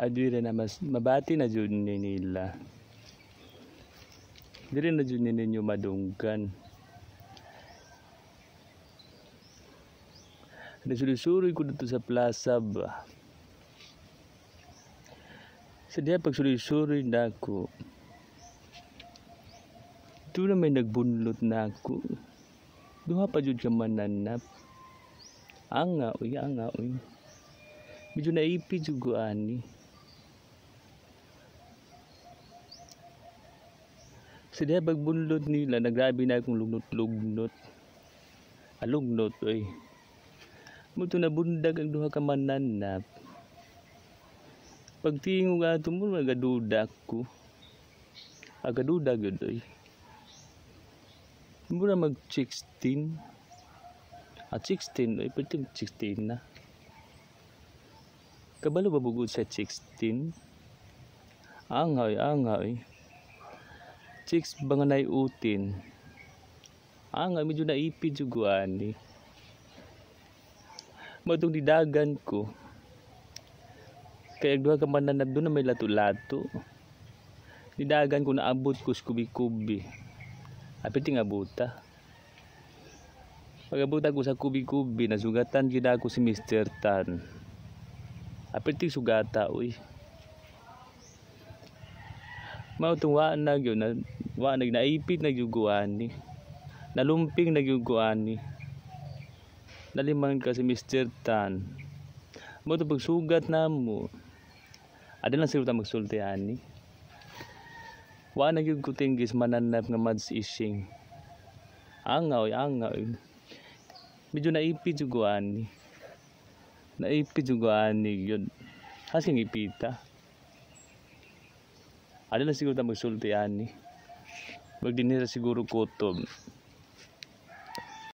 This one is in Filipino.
adire na mas mabati na jud ni nila dire na jud ninyo madunggan Nasuri-suri ko dito sa plaza ba? Sa diya pagsuri-suri na ako, ito na may nagbunlot na ako. Duha pa jud ka mananap. Anga, uy, anga, uy. Medyo naipid jud ko ani. Sila pagbunlod nila, nagrabi na akong lugnot-lugnot. Alugnot, oy. Muto na bundag ang duha ka mananap. Pagtingog ato mo, nagadudak ko. Agadudag yun, oy. Mura mag-16. At 16, oy. Pwede 16 na. Kabalo ba bugod sa 16? Angay, angay. 6 banganay utin. Ah, nga medyo naipid juguan eh. Madung didagan ko. Kaya duha ka man na doon na may lato-lato. Didagan ko naabot ko skubi-kubi. Apit nga buta. Pagabot ako sa kubi-kubi, nasugatan gina ako si Mr. Tan. Apit sugata, uy mao tong waan na gyud na waan nag naipit na gyuguan ni nalumping na ni nalimang ka si Mr. Tan mo to pagsugat na mo ada lang sila magsulti ani waan na gyud mananap nga mads ising angaw angaw medyo naipit gyuguan ni naipit gyuguan ni gyud Hasin ipita. Ano na siguro ta magsulti ani. Magdinira siguro kutob.